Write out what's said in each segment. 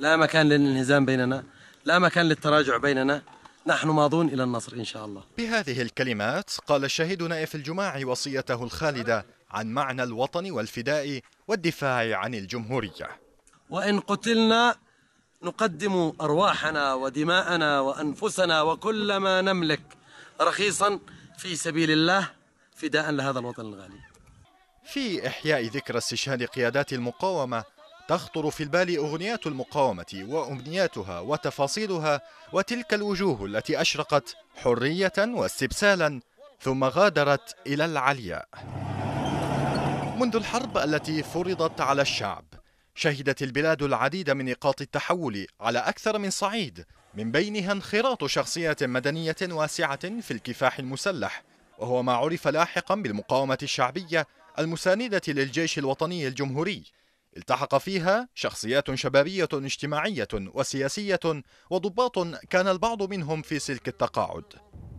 لا مكان للانهزام بيننا لا مكان للتراجع بيننا نحن ماضون إلى النصر إن شاء الله بهذه الكلمات قال الشهيد نائف الجماع وصيته الخالدة عن معنى الوطن والفداء والدفاع عن الجمهورية وإن قتلنا نقدم أرواحنا ودماءنا وأنفسنا وكل ما نملك رخيصا في سبيل الله فداء لهذا الوطن الغالي في إحياء ذكرى استشهاد قيادات المقاومة تخطر في البال أغنيات المقاومة وأمنياتها وتفاصيلها وتلك الوجوه التي أشرقت حرية واستبسالا ثم غادرت إلى العلياء منذ الحرب التي فرضت على الشعب شهدت البلاد العديد من نقاط التحول على أكثر من صعيد من بينها انخراط شخصية مدنية واسعة في الكفاح المسلح وهو ما عرف لاحقا بالمقاومة الشعبية المساندة للجيش الوطني الجمهوري التحق فيها شخصيات شبابية اجتماعية وسياسية وضباط كان البعض منهم في سلك التقاعد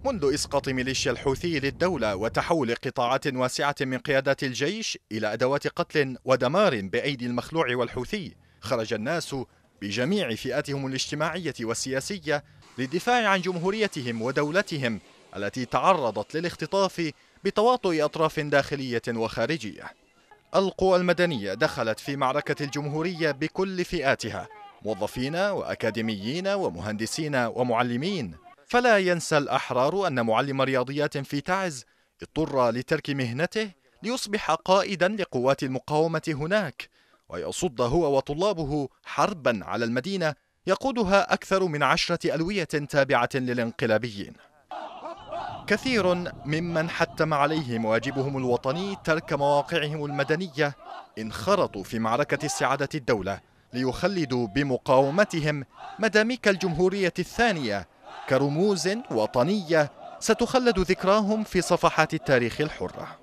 منذ إسقاط ميليشيا الحوثي للدولة وتحول قطاعات واسعة من قيادات الجيش إلى أدوات قتل ودمار بأيدي المخلوع والحوثي خرج الناس بجميع فئاتهم الاجتماعية والسياسية للدفاع عن جمهوريتهم ودولتهم التي تعرضت للاختطاف بتواطؤ أطراف داخلية وخارجية القوى المدنية دخلت في معركة الجمهورية بكل فئاتها موظفين وأكاديميين ومهندسين ومعلمين فلا ينسى الأحرار أن معلم رياضيات في تعز اضطر لترك مهنته ليصبح قائدا لقوات المقاومة هناك ويصد هو وطلابه حربا على المدينة يقودها أكثر من عشرة ألوية تابعة للانقلابيين كثير ممن حتم عليهم واجبهم الوطني ترك مواقعهم المدنية انخرطوا في معركة استعادة الدولة ليخلدوا بمقاومتهم مداميك الجمهورية الثانية كرموز وطنية ستخلد ذكراهم في صفحات التاريخ الحره